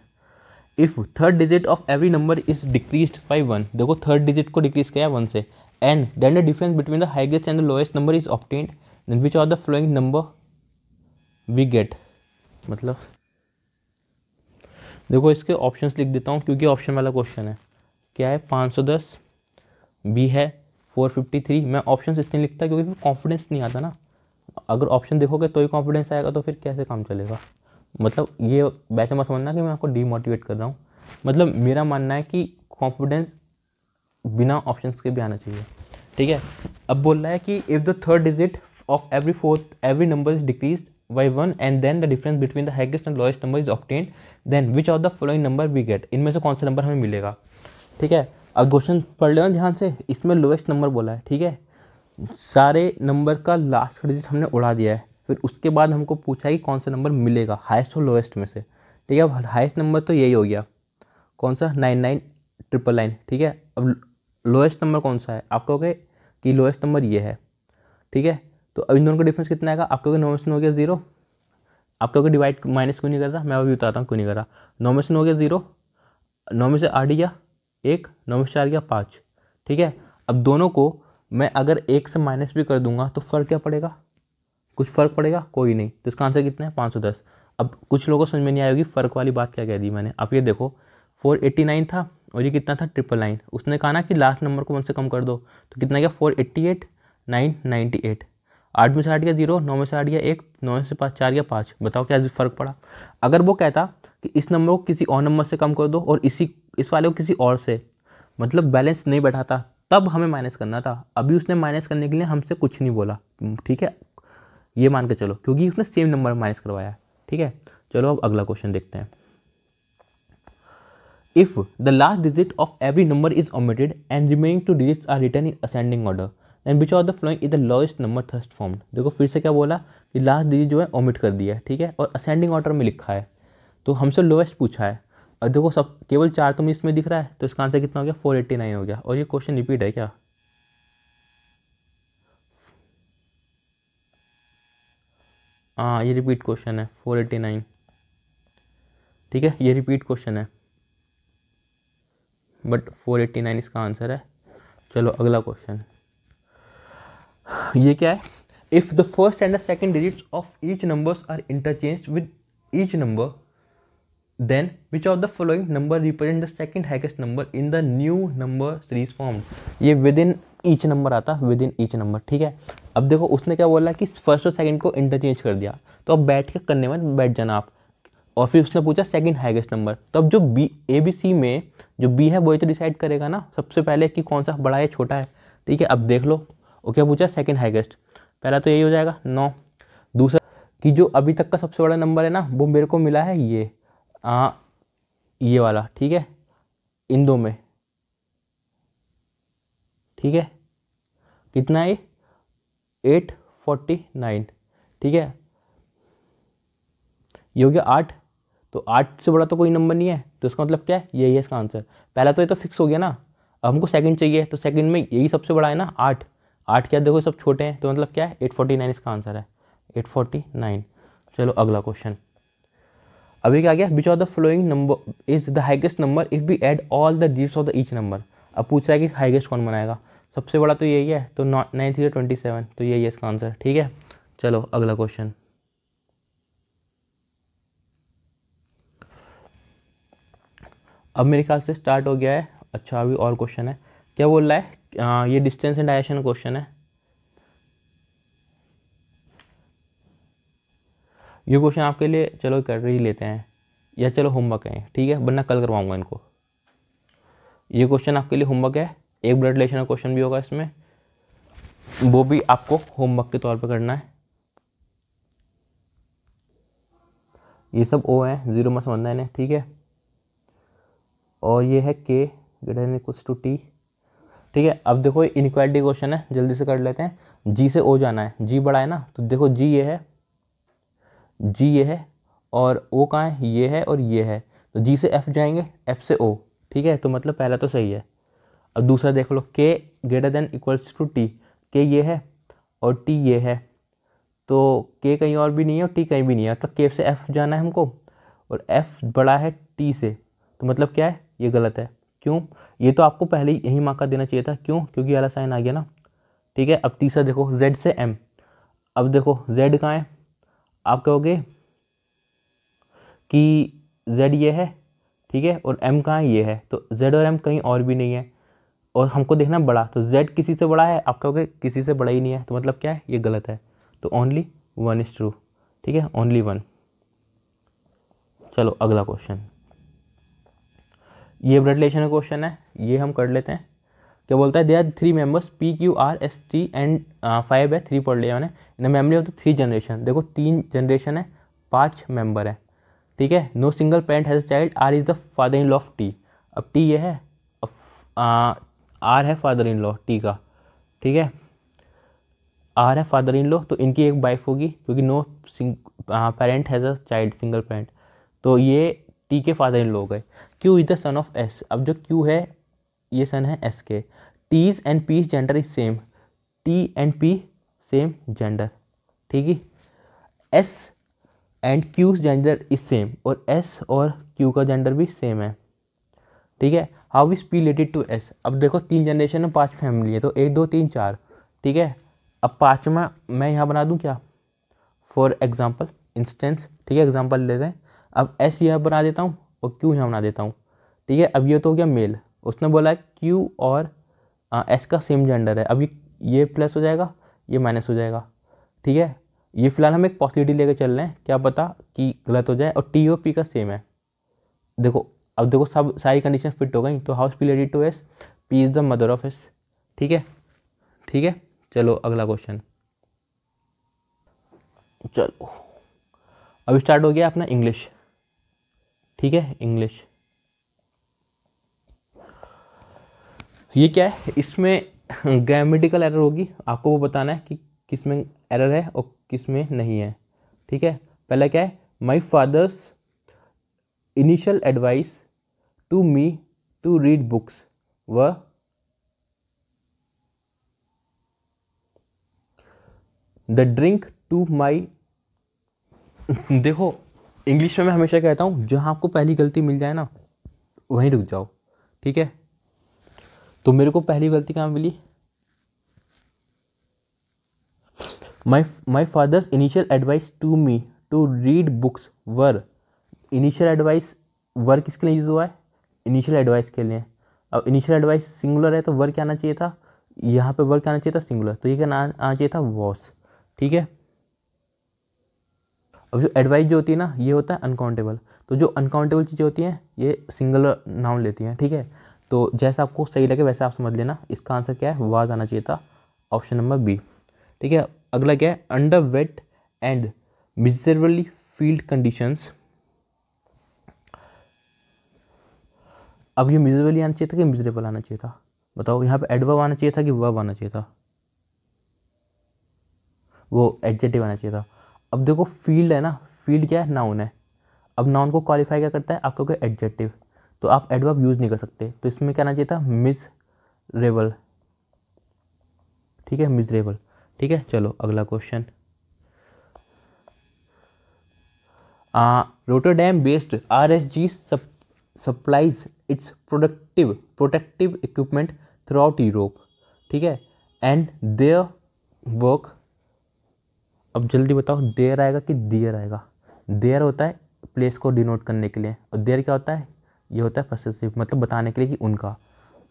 if third digit of every number is decrease by one देखो थर्ड डिजिट को डिक्रीज किया वन से and then the difference between the highest and the lowest number is obtained then which are the following number we get मतलब देखो इसके options लिख देता हूँ क्योंकि ऑप्शन वाला क्वेश्चन है क्या है 510 बी है फोर फिफ्टी थ्री मैं ऑप्शन इसलिए लिखता क्योंकि फिर कॉन्फिडेंस नहीं आता ना अगर ऑप्शन देखोगे तो ही कॉन्फिडेंस आएगा तो फिर कैसे काम चलेगा मतलब ये वैसे मत समझना कि मैं आपको डीमोटिवेट कर रहा हूँ मतलब मेरा मानना है कि कॉन्फिडेंस बिना ऑप्शन के भी आना चाहिए ठीक है अब बोल रहा है कि if the third digit of every fourth every number is decrease by one and then the difference between the highest and lowest number is obtained then which of the following number we get इनमें से कौन सा number हमें मिलेगा ठीक है अब question पढ़ लेना ध्यान से इसमें लोएस्ट नंबर बोला है ठीक है सारे नंबर का लास्ट का डिजिट हमने उड़ा दिया है फिर उसके बाद हमको पूछा है कि कौन सा नंबर मिलेगा हाईएस्ट और लोएस्ट में से ठीक है अब हाईएस्ट नंबर तो यही हो गया कौन सा नाइन नाइन ट्रिपल नाइन ठीक है अब लोएस्ट नंबर कौन सा है आप कहोगे कि लोएस्ट नंबर ये है ठीक है तो अब इन दोनों का डिफरेंस कितना आएगा आप आपका नॉर्मेशन हो गया जीरो आप कहोगे डिवाइड माइनस क्यों नहीं कर रहा मैं अभी बताता हूँ क्यों नहीं कर रहा नॉर्मेशन हो गया जीरो नॉर्मे से आठ एक नौ चार या पाँच ठीक है अब दोनों को मैं अगर एक से माइनस भी कर दूंगा तो फ़र्क क्या पड़ेगा कुछ फ़र्क पड़ेगा कोई नहीं तो इसका आंसर कितना है पाँच सौ दस अब कुछ लोगों को समझ में नहीं आएगी फ़र्क वाली बात क्या कह दी मैंने अब ये देखो फोर एट्टी नाइन था और ये कितना था ट्रिपल नाइन उसने कहा ना कि लास्ट नंबर को से कम कर दो तो कितना गया four eighty eight nine ninety eight आठ में से आठ गया जीरो नौ में से आठ गया एक नौ में से पाँच चार गया पाँच बताओ क्या फ़र्क पड़ा अगर वो कहता कि इस नंबर को किसी और नंबर से कम कर दो और इसी इस वाले को किसी और से मतलब बैलेंस नहीं बैठाता तब हमें माइनस करना था अभी उसने माइनस करने के लिए हमसे कुछ नहीं बोला ठीक है ये मान के चलो क्योंकि उसने सेम नंबर माइनस करवाया ठीक है चलो अब अगला क्वेश्चन देखते हैं if the last digit of every number is omitted and remaining two digit are return in ascending order and which of the following is the lowest number thus form देखो फिर से क्या बोला कि लास्ट डिजिट जो है omit कर दिया है ठीक है और असेंडिंग ऑर्डर में लिखा है तो हमसे लोवेस्ट पूछा है और देखो सब केवल चार तो मैं इसमें दिख रहा है तो इसका आंसर कितना हो गया फोर एट्टी नाइन हो गया और ये क्वेश्चन रिपीट है क्या हाँ ये रिपीट क्वेश्चन है फोर एट्टी नाइन ठीक है ये रिपीट क्वेश्चन है बट फोर एट्टी नाइन इसका आंसर है चलो अगला क्वेश्चन ये क्या है if the first and the second digits of each numbers are interchange with each number Then, which of the following number represent the second highest number in the new number series formed? ये within each number आता within each number ठीक है अब देखो उसने क्या बोला कि फर्स्ट और सेकेंड को इंटरचेंज कर दिया तो अब बैठ के करने में बैठ जाना आप और फिर उसने पूछा सेकेंड हाइगेस्ट नंबर तो अब जो बी ए बी सी में जो बी है वो ही तो डिसाइड करेगा ना सबसे पहले कि कौन सा बड़ा है छोटा है ठीक है अब देख लो वो क्या पूछा सेकेंड हाइगेस्ट पहला तो यही हो जाएगा नौ दूसरा कि जो अभी तक का सबसे बड़ा नंबर है ना वो मेरे को मिला है ये हाँ ये वाला ठीक है इन दो में ठीक है कितना है एट फोर्टी नाइन ठीक है ये हो गया आठ तो आठ से बड़ा तो कोई नंबर नहीं है तो इसका मतलब क्या है यही है इसका आंसर पहला तो ये तो फिक्स हो गया ना अब हमको सेकंड चाहिए तो सेकंड में यही सबसे बड़ा है ना आठ आठ क्या देखो सब छोटे हैं तो मतलब क्या है एट फोर्टी नाइन इसका आंसर है एट फोर्टी नाइन चलो अगला क्वेश्चन अभी क्या गया which of the following number is the highest number if we add all the digits of the each number अब पूछ रहा है कि हाइगेस्ट कौन बनाएगा सबसे बड़ा तो यही है तो not nine three twenty seven तो यही है इसका आंसर ठीक है चलो अगला क्वेश्चन अब मेरे ख्याल से स्टार्ट हो गया है अच्छा अभी और क्वेश्चन है क्या बोल रहा है आ, ये डिस्टेंस एंड डायरेक्शन क्वेश्चन है ये क्वेश्चन आपके लिए चलो कर ही लेते हैं या चलो होमवर्क है ठीक है वरना कल करवाऊंगा इनको ये क्वेश्चन आपके लिए होमवर्क है एक ब्लड रिलेशन का क्वेश्चन भी होगा इसमें वो भी आपको होमवर्क के तौर पर करना है ये सब ओ है ज़ीरो मत समझना है ठीक है और ये है के ग्रेटर कुछ टू टी ठीक है अब देखो इनक्वालिटी क्वेश्चन है जल्दी से कर लेते हैं जी से ओ जाना है जी बड़ा है ना तो देखो जी ये है जी ये है और ओ कहाँ है ये है और ये है तो जी से एफ़ जाएंगे एफ़ से ओ ठीक है तो मतलब पहला तो सही है अब दूसरा देख लो के greater than equals to T के ये है और टी ये है तो के कहीं और भी नहीं है और टी कहीं भी नहीं है मतलब तो के से एफ़ जाना है हमको और एफ़ बड़ा है टी से तो मतलब क्या है ये गलत है क्यों ये तो आपको पहले ही यही मौका देना चाहिए था क्यों क्योंकि वाला साइन आ गया ना ठीक है अब तीसरा देखो जेड से एम अब देखो जेड कहाँ है आप कहोगे कि जेड ये है ठीक है और एम कहाँ ये है तो जेड और एम कहीं और भी नहीं है और हमको देखना बड़ा तो जेड किसी से बड़ा है आप कहोगे किसी से बड़ा ही नहीं है तो मतलब क्या है ये गलत है तो ओनली वन इज़ ट्रू ठीक है ओनली वन चलो अगला क्वेश्चन ये ब्लड रिलेशन का क्वेश्चन है ये हम कर लेते हैं क्या बोलता है they are three members P Q R S T and five है थ्री पढ़ लिया मैंने memory of the three generation देखो तीन जनरेशन है पाँच मेंबर है ठीक है no single parent has child are is the father in law of T अब टी ये है आर uh, है फादर इन लॉ टी का ठीक है आर है फादर इन लॉ तो इनकी एक वाइफ होगी क्योंकि no parent has a child single parent तो ये टी के फादर इन लॉ गए Q is the son of S अब जो क्यू है ये सन है एस के T's and P gender is same T and P same gender ठीक है S and Q gender is same और एस और क्यू का जेंडर भी सेम है ठीक है how is P related to S अब देखो तीन जनरेशन में पांच फैमिली है तो एक दो तीन चार ठीक है अब पाँचवा मैं यहाँ बना दूँ क्या फॉर एग्जाम्पल इंस्टेंस ठीक है एग्जाम्पल लेते हैं अब एस यहाँ बना देता हूँ और क्यू यहाँ बना देता हूँ ठीक है अब ये तो हो गया मेल उसने बोला क्यू और एस हाँ, का सेम जेंडर है अब ये ये प्लस हो जाएगा ये माइनस हो जाएगा ठीक है ये फिलहाल हम एक पॉजिटिविटी लेकर चल रहे हैं क्या पता कि गलत हो जाए और टी ओ पी का सेम है देखो अब देखो सब सारी कंडीशन फिट हो गई तो house P lady to S P is the mother of S ठीक है ठीक है चलो अगला क्वेश्चन चलो अब स्टार्ट हो गया अपना इंग्लिश ठीक है इंग्लिश ये क्या है इसमें ग्रामेटिकल एरर होगी आपको वो बताना है कि किस में एरर है और किस में नहीं है ठीक है पहला क्या है my father's initial advice to me to read books व द ड्रिंक टू माई देखो इंग्लिश में मैं हमेशा कहता हूँ जहाँ आपको पहली गलती मिल जाए ना वहीं रुक जाओ ठीक है तो मेरे को पहली गलती कहाँ मिली my my father's initial advice to me to read books were initial advice were किसके लिए यूज़ हुआ है इनिशियल एडवाइस के लिए अब इनिशियल एडवाइस सिंगुलर है तो वर क्या आना चाहिए था यहाँ पे वर क्या आना चाहिए था सिंगुलर तो ये क्या आना चाहिए था वॉस ठीक है अब जो एडवाइस जो होती है ना ये होता है अनकाउंटेबल तो जो अनकाउंटेबल चीज़ें होती हैं ये सिंगुलर नाउन लेती हैं ठीक है तो जैसा आपको सही लगे वैसा आप समझ लेना इसका आंसर क्या है वाज आना चाहिए था ऑप्शन नंबर बी ठीक है अगला क्या है under wet and miserably field conditions अब ये मिजरेबली आना चाहिए था कि मिजरेबल आना चाहिए था बताओ यहाँ पे एडवर्ब आना चाहिए था कि वर्ब आना चाहिए था वो एडजेटिव आना चाहिए था अब देखो फील्ड है ना फील्ड क्या है नाउन है अब नाउन को क्वालिफाई क्या करता है आपका कोई एडजेक्टिव तो आप एडवर्ब यूज़ नहीं कर सकते तो इसमें क्या आना चाहिए था रेबल ठीक है रेबल ठीक है चलो अगला question Rotterdam based R S G supplies its productive protective equipment throughout Europe ठीक है एंड देयर वर्क अब जल्दी बताओ देयर आएगा कि देयर आएगा देयर होता है प्लेस को डिनोट करने के लिए और देयर क्या होता है ये होता है पसेसिव मतलब बताने के लिए कि उनका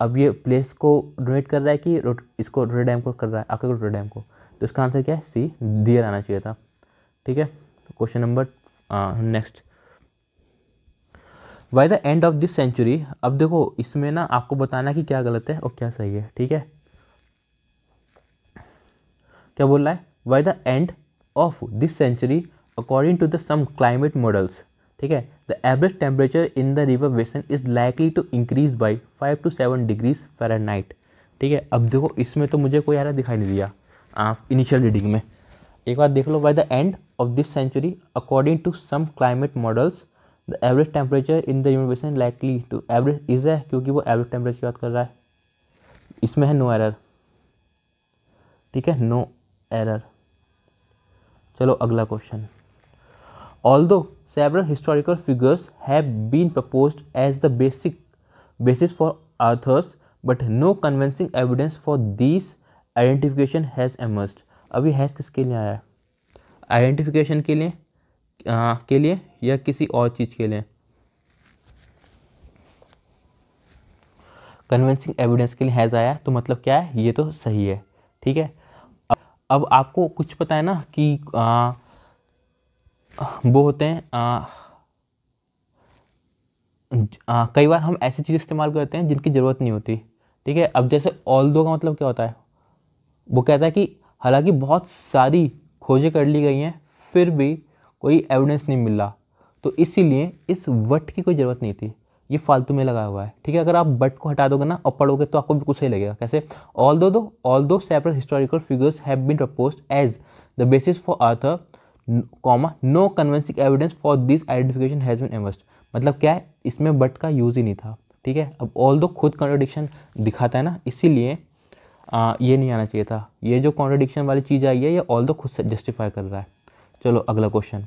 अब ये प्लेस को डोनेट कर रहा है कि इसको रोटर डैम को कर रहा है आपके रोटे डैम को तो इसका आंसर क्या है सी दियर आना चाहिए था ठीक है question number next why the end of this century अब देखो इसमें ना आपको बताना कि क्या गलत है और क्या सही है ठीक है क्या बोल रहा है why the end of this century according to the some climate models ठीक है the average temperature in the river basin is likely to increase by 5 to 7 degrees Fahrenheit ठीक है अब देखो इसमें तो मुझे कोई आरा दिखाई नहीं दिया आप इनिशियल रीडिंग में एक बार देख लो by the end of this century according to some climate models the average temperature in the basin likely to average is है क्योंकि वो एवरेज टेम्परेचर की बात कर रहा है इसमें है नो एरर ठीक है नो एरर चलो अगला question Although several historical figures have been proposed as the basic basis for authors, but no convincing evidence for these identification has emerged अभी हैज़ किसके लिए आया है आइडेंटिफिकेशन के लिए आ, के लिए या किसी और चीज़ के लिए कन्विंसिंग एविडेंस के लिए हैज़ आया तो मतलब क्या है ये तो सही है ठीक है अब आपको कुछ पता है ना कि आ, वो होते हैं आ, आ, कई बार हम ऐसी चीज़ इस्तेमाल करते हैं जिनकी ज़रूरत नहीं होती ठीक है अब जैसे ऑल दो का मतलब क्या होता है वो कहता है कि हालांकि बहुत सारी खोजें कर ली गई हैं फिर भी कोई एविडेंस नहीं मिला तो इसीलिए इस वट की कोई ज़रूरत नहीं थी ये फालतू में लगा हुआ है ठीक है अगर आप बट को हटा दोगे ना और पढ़ोगे तो आपको बिल्कुल सही लगेगा कैसे all although although separate historical figures have been propose as the basis for Arthur comma no convincing evidence for this identification has been emerged मतलब क्या है इसमें बट का यूज़ ही नहीं था ठीक है अब ऑल दो खुद कॉन्ट्रोडिक्शन दिखाता है ना इसीलिए ये नहीं आना चाहिए था ये जो कॉन्ट्रोडिक्शन वाली चीज़ आई है ये ऑल दो खुद से जस्टिफाई कर रहा है चलो अगला question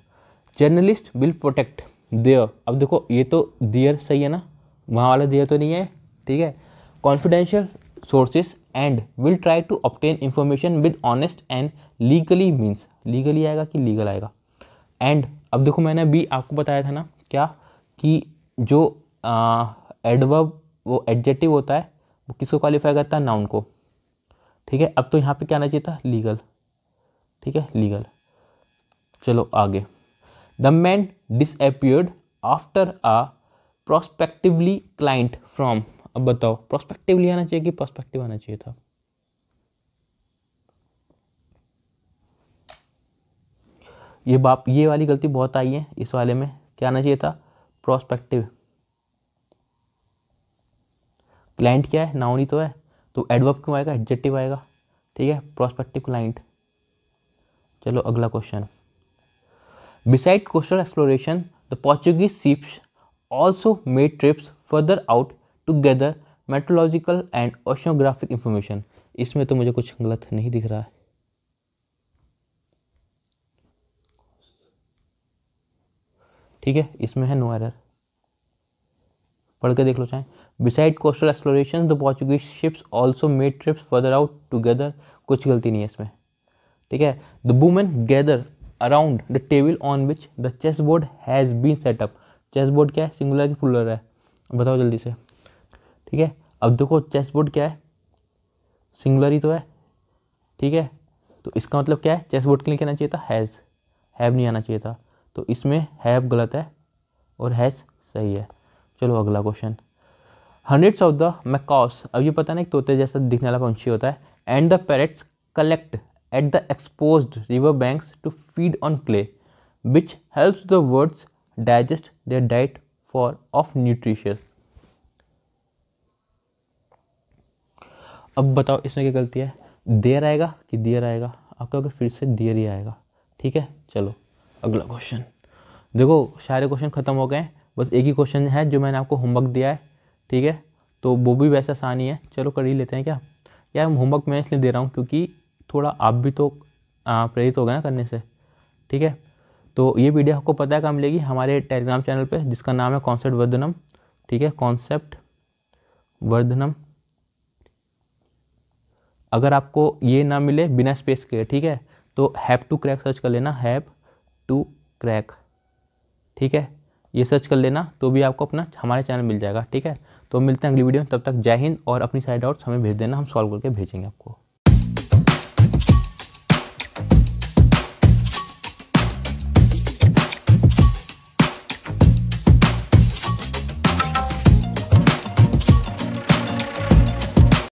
journalist will protect their अब देखो ये तो दियर सही है ना वहाँ वाला दियर तो नहीं है ठीक है confidential sources and will try to obtain information with honest and legally means legally आएगा कि लीगल आएगा एंड अब देखो मैंने अभी आपको बताया था ना क्या कि जो एडवर्ब वो एडजेक्टिव होता है वो किसको क्वालिफाई करता है नाउन को ठीक है अब तो यहाँ पे क्या आना चाहिए था लीगल ठीक है लीगल चलो आगे the man disappeared after a prospectively client from अब बताओ प्रोस्पेक्टिवली आना चाहिए कि प्रोस्पेक्टिव आना चाहिए था ये बाप ये वाली गलती बहुत आई है इस वाले में क्या आना चाहिए था प्रोस्पेक्टिव क्लाइंट क्या है नाउनी तो है तो एडवर्ब क्यों आएगा एडजेक्टिव आएगा ठीक है प्रोस्पेक्टिव क्लाइंट चलो अगला question beside coastal exploration the Portuguese ships also made trips further out to gather meteorological and oceanographic information इसमें तो मुझे कुछ गलत नहीं दिख रहा है ठीक है इसमें है नो एरर पढ़ के देख लो चाहे beside coastal exploration the Portuguese ships also made trips further out together कुछ गलती नहीं है इसमें ठीक है the women gather around the table on which the chess board has been set up chess board क्या है सिंगुलर की फुलर है बताओ जल्दी से ठीक है अब देखो चेस बोर्ड क्या है सिंगुलर ही तो है ठीक है तो इसका मतलब क्या है चेस बोर्ड के लिए कहना चाहिए था हैज़ हैव नहीं आना चाहिए था तो इसमें हैव गलत है और हैज़ सही है चलो अगला question hundreds of the macaws अब ये पता नहीं तोते जैसा दिखने वाला पंछी होता है and the parrots collect at the exposed river banks to feed on clay which helps the words digest their diet for of nutritious अब बताओ इसमें क्या गलती है देर आएगा कि देर आएगा आप अगर फिर से देर ही आएगा ठीक है चलो अगला क्वेश्चन देखो सारे क्वेश्चन ख़त्म हो गए बस एक ही क्वेश्चन है जो मैंने आपको होमवर्क दिया है ठीक है तो वो भी वैसे आसान ही है चलो कर ही लेते हैं क्या यार होमवर्क मैं इसलिए दे रहा हूँ क्योंकि थोड़ा आप भी तो प्रेरित हो गए ना करने से ठीक है तो ये वीडियो आपको पता है कहाँ मिलेगी हमारे टेलीग्राम चैनल पे जिसका नाम है कॉन्सेप्ट वर्धनम ठीक है कॉन्सेप्ट वर्धनम अगर आपको ये ना मिले बिना स्पेस के ठीक है तो हैप टू क्रैक सर्च कर लेना हैप टू क्रैक ठीक है ये सर्च कर लेना तो भी आपको अपना हमारे चैनल मिल जाएगा ठीक है तो मिलते हैं अगली वीडियो में तब तक जय हिंद और अपनी साइड आउट्स हमें भेज देना हम सॉल्व करके भेजेंगे आपको